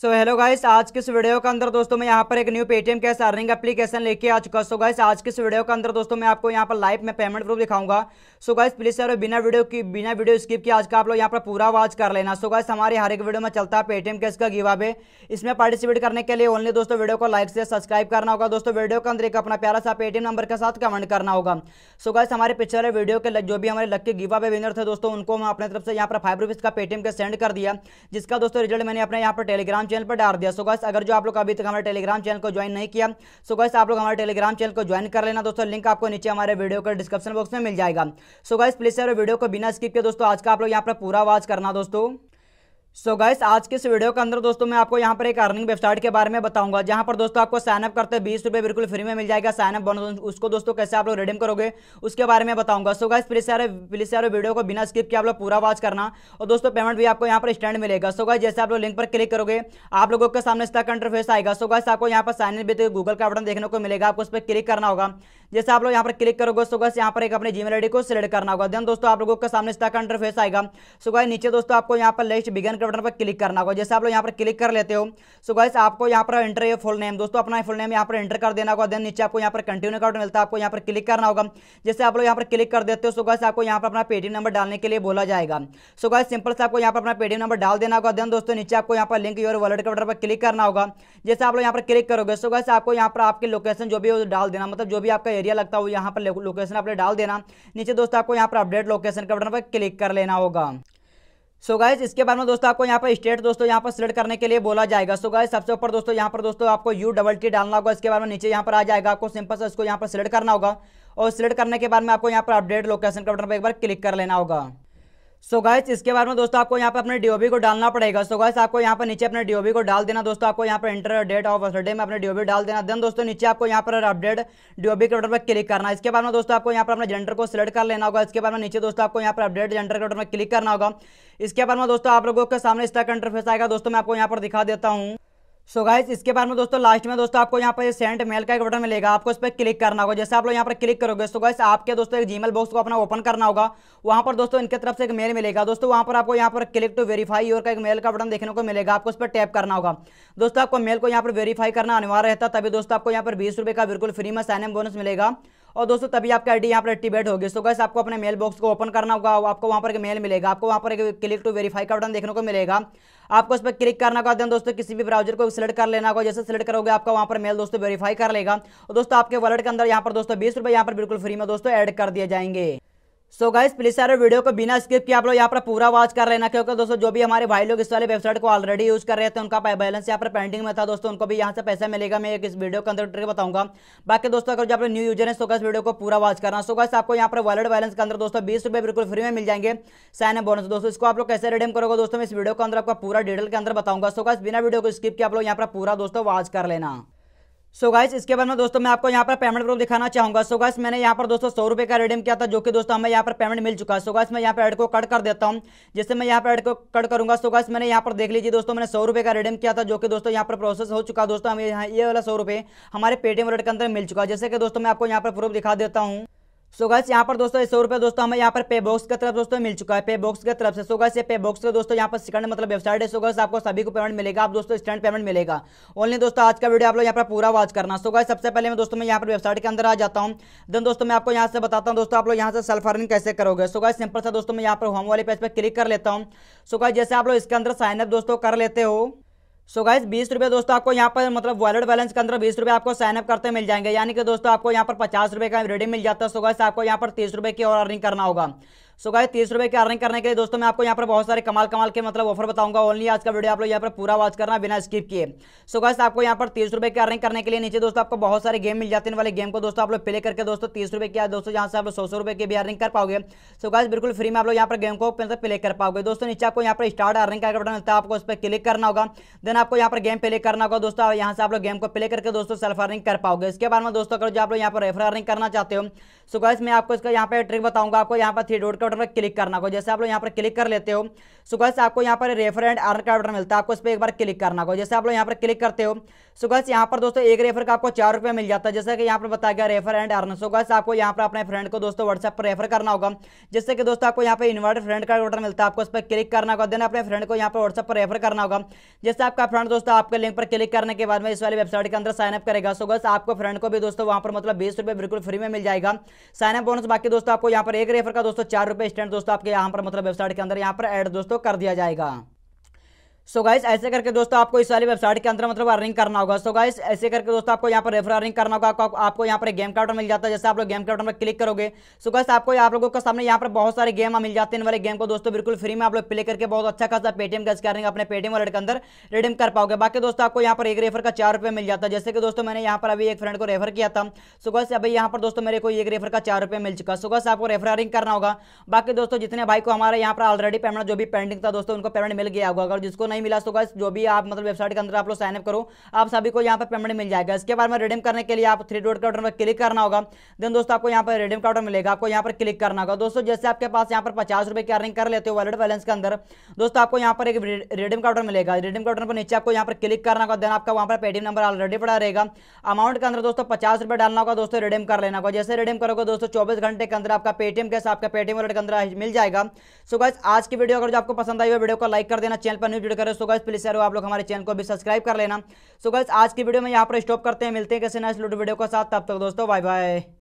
so hello guys आज के इस वीडियो के अंदर दोस्तों मैं यहाँ पर एक new Paytm cash earning application लेके आ चुका सो गाइस आज के इस वीडियो के अंदर दोस्तों मैं आपको यहाँ पर लाइव में पेमेंट प्रूफ दिखाऊंगा सो गाइस प्लीज़ सर बिना वीडियो की बिना वीडियो स्किप किया आज का आप लोग यहाँ पर पूरा वॉच कर लेना सो गाइस हमारे हर एक वीडियो में चलता है पेटीएम कैश का गिवाबे इसमें पार्टिसिपेट करने के लिए ओनली दोस्तों वीडियो को लाइक से सब्सक्राइब करना होगा दोस्तों वीडियो के अंदर एक अपना प्यारा सा पेटीएम नंबर के साथ कमेंट करना होगा सो गाइस हमारे पिछले वीडियो के जो भी हमारे लक के गिवाबे विनर थे दोस्तों उनको हम अपने तरफ से यहाँ पर फाइव रुपीज़ का पेटीएम कैश सेंड कर दिया जिसका दोस्तों रिजल्ट मैंने अपने यहाँ पर टेलीग्राम चैनल पर डाल दिया सो गैस अगर जो आप लोग अभी तक हमारे टेलीग्राम चैनल को ज्वाइन नहीं किया सो गैस आप लोग हमारे टेलीग्राम चैनल को ज्वाइन कर लेना दोस्तों लिंक आपको नीचे हमारे वीडियो के डिस्क्रिप्शन बॉक्स में मिल जाएगा सो गैस प्लीज सर वीडियो को बिना स्किप किया दोस्तों आज का आप लोग यहाँ पर पूरा वॉच करना दोस्तों सो so गाइस आज के इस वीडियो के अंदर दोस्तों मैं आपको यहाँ पर एक अर्निंग वेबसाइट के बारे में बताऊंगा जहां पर दोस्तों आपको साइनअप करते हैं बीस रुपये बिल्कुल फ्री में मिल जाएगा साइनअप बोनस उसको दोस्तों कैसे आप लोग रिडीम करोगे उसके बारे में बताऊंगा सो गाइस प्लीज सारे प्लीज सारे वीडियो को बिना स्किप के आप लोग पूरा वॉच करना और दोस्तों पेमेंट भी आपको यहाँ पर स्टैंड मिलेगा सो गाइस जैसे आप लोग लिंक पर क्लिक करोगे आप लोगों के सामने इसका इंटरफेस आएगा सो गाइस आपको यहाँ पर साइन इन भी गूगल का बटन देखने को मिलेगा आपको उस पर क्लिक करना होगा जैसे आप लोग यहाँ पर क्लिक करोगे सो गाइस यहाँ पर एक अपने जीमेल आईडी को सिलेक्ट करना होगा देन दोस्तों आप लोगों के सामने इसका इंटरफेस आएगा सो गाइस नीचे दोस्तों आपको यहाँ पर लिस्ट बिगन बटन पर क्लिक करना होगा जैसे आप लोग यहाँ पर क्लिक कर लेते हो सो गाइस आपको यहाँ पर एंटर फुल नेम दोस्तों अपना फुल नेम यहाँ पर एंटर कर देना होगा देन नीचे आपको यहाँ पर कंटिन्यू का मिलता है आपको यहाँ पर क्लिक करना होगा जैसे आप लोग यहाँ पर क्लिक कर देते हो सो गाइस आपको यहाँ पर अपना पेटीएम नंबर डालने के लिए बोला जाएगा सो गाइस सिंपल से आपको यहाँ पर अपना पेटीएम नंबर डाल देना होगा देन दोस्तों नीचे आपको यहाँ पर लिंक योर वॉलेट के बटन पर क्लिक करना होगा जैसे आप लोग यहाँ पर क्लिक करोगे सो गाइस आपको यहाँ पर आपकी लोकेशन जो भी डाल देना मतलब जो भी आपका एरिया लगता हो यहाँ पर लोकेशन आपने डाल देना नीचे दोस्तों आपको यहाँ पर अपडेट लोकेशन के बटन पर क्लिक कर लेना होगा सो so गाइज इसके बाद में दोस्तों आपको यहाँ पर स्टेट दोस्तों यहाँ पर सिलेक्ट करने के लिए बोला जाएगा सो so गाइज सबसे ऊपर दोस्तों यहाँ पर दोस्तों आपको यू डबल टी डालना होगा इसके बाद में नीचे यहाँ पर आ जाएगा आपको सिंपल से इसको यहाँ पर सिलेक्ट करना होगा और सिलेक्ट करने के बाद में आपको यहाँ पर अपडेट लोकेशन का बटन पर एक बार क्लिक कर लेना होगा सो so गाइस इसके बाद में दोस्तों आपको यहाँ पर अपने डीओबी को डालना पड़ेगा सो गाइस आपको यहाँ पर नीचे अपने डीओबी को डाल देना दोस्तों आपको यहाँ पर इंटर डेट ऑफ बर्थडे में अपने डीओबी डाल देना देन दोस्तों नीचे आपको यहाँ पर अपडेट डीओबी के ऑर्डर पर क्लिक करना इसके बाद में दोस्तों आपको यहाँ पर अपने जेंडर को सिलेक्ट कर लेना होगा इसके बाद में नीचे दोस्तों आपको यहाँ पर अपडेट जेंडर के ऑर्डर में क्लिक करना होगा इसके बाद में दोस्तों आप लोगों के सामने इसका इंटरफेस आएगा दोस्तों मैं आपको यहाँ पर दिखा देता हूँ सो गाइस गाइज इसके बाद में दोस्तों लास्ट में दोस्तों आपको यहाँ पर सेंड मेल का एक बटन मिलेगा आपको इस पर क्लिक करना होगा जैसे आप लोग यहाँ पर क्लिक करोगे सो गाइस आपके दोस्तों एक जीमेल बॉक्स को अपना ओपन करना होगा वहाँ पर दोस्तों इनके तरफ से एक मेल मिलेगा दोस्तों वहाँ पर आपको यहाँ पर क्लिक टू वेरीफाई और का एक मेल का बटन देखने को मिलेगा आपको उस पर टैप करना होगा दोस्तों आपको मेल को यहाँ पर वेरीफाई करना अनिवार्य रहता तभी दोस्तों आपको यहाँ पर बीस का बिल्कुल फ्री में साइन एम बोनस मिलेगा और दोस्तों तभी आई आईडी यहाँ पर एक्टिवेट होगी सो गैस आपको अपने मेल बॉक्स को ओपन करना होगा आपको वहाँ पर एक मेल मिलेगा आपको वहाँ पर एक क्लिक टू वेरीफाई का बटन देखने को मिलेगा आपको उस पर क्लिक करना होगा देन दोस्तों किसी भी ब्राउजर को सिलेक्ट कर लेना होगा जैसे सिलेक्ट करोगे आपका वहाँ पर मेल दोस्तों वेरीफाई कर लेगा और दोस्तों आपके वॉलेट के अंदर यहाँ पर दोस्तों बीस रुपये यहाँ पर बिल्कुल फ्री में दोस्तों ऐड कर दिए जाएंगे सो so गाइस प्लीज सारे वीडियो को बिना स्किप किए आप लोग यहाँ पर पूरा वॉच कर लेना क्योंकि दोस्तों जो भी हमारे भाई लोग इस वाले वेबसाइट को ऑलरेडी यूज कर रहे थे उनका बैलेंस यहाँ पर पेंडिंग में था दोस्तों उनको भी यहाँ से पैसा मिलेगा मैं एक इस वीडियो के अंदर बताऊंगा बाकी दोस्तों अगर जो आप न्यू यूजर है सो गाइस वीडियो को पूरा वॉच करना सो गाइस आपको यहाँ पर वॉलेट बैलेंस के अंदर दोस्तों बीस रुपये बिल्कुल फ्री में मिल जाएंगे साइन बोनस दोस्तों इसको आप लोग कैसे रिडीम करोगे दोस्तों इस वीडियो के अंदर आपका पूरा डिटेल के अंदर बताऊंगा सो गाइस बिना वीडियो को स्किप किया आप लोग यहाँ पर पूरा दोस्तों वॉच कर लेना सो so गाइस इसके बाद में दोस्तों मैं आपको यहाँ पर पेमेंट प्रूफ दिखाना चाहूंगा सो so गाइस मैंने यहाँ पर दोस्तों सौ रुपये का रिडीम किया था जो कि दोस्तों हमें यहाँ पर पेमेंट मिल चुका है सो गाइस मैं यहाँ पर एड को कट कर देता हूँ जैसे मैं यहाँ पर एड को कट करूंगा सो so गाइस मैंने यहाँ पर देख लीजिए दोस्तों मैंने सौ रुपये का रिडीम किया था जो कि दोस्तों यहाँ पर प्रोसेस हो चुका दोस्तों हमें यहाँ ये वाला सौ हमारे पेटीएम वॉलेट के अंदर मिल चुका जैसे कि दोस्तों मैं आपको यहाँ पर प्रूफ दिखा देता हूँ सो so यहाँ पर दोस्तों सौ रुपये दोस्तों हमें यहाँ पर पे बॉक्स की तरफ दोस्तों मिल चुका है पे बॉक्स की तरफ से सो गर्ल्स ये पे बॉक्स का दोस्तों यहाँ पर सेकंड मतलब वेबसाइट है सो गर्ल्स आपको सभी को पेमेंट मिलेगा आप दोस्तों स्टैंड पेमेंट मिलेगा ओनली दोस्तों आज का वीडियो आप लोग यहाँ पर पूरा वॉच करना सो गर्ल्स सबसे पहले मैं दोस्तों मैं यहाँ पर वेबसाइट के अंदर आ जाता हूँ देन दोस्तों मैं आपको यहाँ से बताता हूँ दोस्तों आप लोग यहाँ से सेल्फ अर्निंग कैसे करोगे सो सिंपल सा दोस्तों मैं यहाँ पर होम वाले पेज पर क्लिक कर लेता हूँ सो जैसे आप लोग इसके अंदर साइनअप दोस्तों कर लेते हो सो गाइज बीस रुपये दोस्तों आपको यहाँ पर मतलब वॉलेट बैलेंस के अंदर बीस रुपये आपको साइनअप करते मिल जाएंगे यानी कि दोस्तों आपको यहाँ पर पचास रुपये का रेडी मिल जाता है सो गाइज आपको यहाँ पर तीस रुपये की और अर्निंग करना होगा सो गाय तीस रुपए की अर्निंग करने के लिए दोस्तों मैं आपको यहाँ पर बहुत सारे कमाल कमाल के मतलब ऑफर बताऊंगा ओनली आज का वीडियो आप लोग यहाँ पर पूरा वॉच करना बिना स्किप किए सो गाय आपको यहाँ पर तीस रुपए की अर्निंग करने के लिए नीचे दोस्तों आपको बहुत सारे गेम मिल जाते हैं वाले गेम को दोस्तों आप लोग प्ले करके दोस्तों तीस रुपए की दोस्तों यहाँ से आप लोग सौ सौ रुपए की भी अर्निंग कर पाओगे सो गाय बिल्कुल फ्री में आप लोग यहाँ पर गेम को प्ले कर पाओगे दोस्तों नीचे आपको यहाँ पर स्टार्ट अर्निंग का बटन मिलता है आपको उस पर क्लिक करना होगा देन आपको यहाँ पर गेम प्ले करना होगा दोस्तों यहाँ से आप लोग गेम को प्ले करके दोस्तों सेल्फ अर्निंग कर पाओगे इसके बाद में दोस्तों अगर जो आप लोग यहाँ पर रेफर अर्निंग करना चाहते हो सो गाइस मैं आपको इसका यहाँ पर ट्रिक बताऊंगा आपको यहाँ पर थ्री डोट ऑर्डर पर क्लिक करना को जैसे आप लोग यहाँ पर क्लिक कर लेते हो सो से आपको यहाँ पर रेफर एंड अर्न का ऑर्डर मिलता है आपको इस पर एक बार क्लिक करना को जैसे आप लोग यहाँ पर क्लिक करते हो सो से यहाँ पर दोस्तों एक रेफर का आपको चार रुपये मिल जाता है जैसे कि यहाँ पर बताया गया रेफर एंड अर्न सो से आपको यहाँ पर अपने फ्रेंड को दोस्तों व्हाट्सएप पर रेफर करना होगा जैसे कि दोस्तों आपको यहाँ पर इन्वर्ट फ्रेंड का ऑर्डर मिलता है आपको इस पर क्लिक करना होगा देन अपने फ्रेंड को यहाँ पर व्हाट्सएप पर रेफर करना होगा जैसे आपका फ्रेंड दोस्तों आपके लिंक पर क्लिक करने के बाद में इस वाली वेबसाइट के अंदर साइनअप करेगा सो गस आपको फ्रेंड को भी दोस्तों वहाँ पर मतलब बीस बिल्कुल फ्री में मिल जाएगा साइनअप बोनस बाकी दोस्तों आपको यहाँ पर एक रेफर का दोस्तों चार पे स्टैंड दोस्तों आपके यहाँ पर मतलब वेबसाइट के अंदर यहाँ पर ऐड दोस्तों कर दिया जाएगा सो गाइस ऐसे करके दोस्तों आपको इस वाली वेबसाइट के अंदर मतलब अर्निंग करना होगा सो गाइस ऐसे करके दोस्तों आपको यहाँ पर रेफर अर्निंग करना होगा आपको आपको यहाँ पर गेम कार्ड मिल जाता है जैसे आप लोग गेम कार्ड में क्लिक करोगे सो गाइस आपको आप लोगों के सामने यहाँ पर बहुत सारे गेम मिल जाते हैं वाले गेम को दोस्तों बिल्कुल फ्री में आप लोग प्ले करके बहुत अच्छा खासा पेटीएम का स्कैरिंग अपने पेटीएम वाले के अंदर रिडीम कर पाओगे बाकी दोस्तों आपको यहाँ पर एक रेफर का चार मिल जाता है जैसे कि दोस्तों मैंने यहाँ पर अभी एक फ्रेंड को रेफर किया था सो गाइस अभी यहाँ पर दोस्तों मेरे को एक रेफर का चार मिल चुका सो गाइस आपको रेफर अर्निंग करना होगा बाकी दोस्तों जितने भाई को हमारे यहाँ पर ऑलरेडी पेमेंट जो भी पेंडिंग था दोस्तों उनको पेमेंट मिल गया होगा अगर जिसको नहीं नहीं मिला तो गैस जो भी आप मतलब वेबसाइट के अंदर आप लोग साइनअप करो आप सभी को यहाँ पर पेमेंट मिल जाएगा इसके बाद में रिडीम करने के लिए आप थ्री डॉट का पर क्लिक करना होगा देन दोस्तों आपको यहाँ पर रिडीम का मिलेगा आपको यहाँ पर क्लिक करना होगा दोस्तों जैसे आपके पास यहाँ पर पचास रुपये की अर्निंग कर लेते हो वॉलेट बैलेंस के अंदर दोस्तों आपको यहाँ पर एक रिडीम का मिलेगा रिडीम का पर नीचे आपको यहाँ पर क्लिक करना होगा देन आपका वहाँ पर पेटीएम नंबर ऑलरेडी पड़ा रहेगा अमाउंट के अंदर दोस्तों पचास रुपये डालना होगा दोस्तों रिडीम कर लेना होगा जैसे रिडीम करोगे दोस्तों चौबीस घंटे के अंदर आपका पेटीएम कैसे आपका पेटीएम वॉलेट के अंदर मिल जाएगा सो गाइज आज की वीडियो अगर जो आपको पसंद आई हो वीडियो को लाइक कर देना चैनल पर न्यू वीडियो रहे हो सो प्लीज आप लोग हमारे चैनल को भी सब्सक्राइब कर लेना सो आज की वीडियो में यहाँ पर स्टॉप करते हैं मिलते हैं कैसे नेक्स्ट वीडियो के साथ तब तक दोस्तों बाय बाय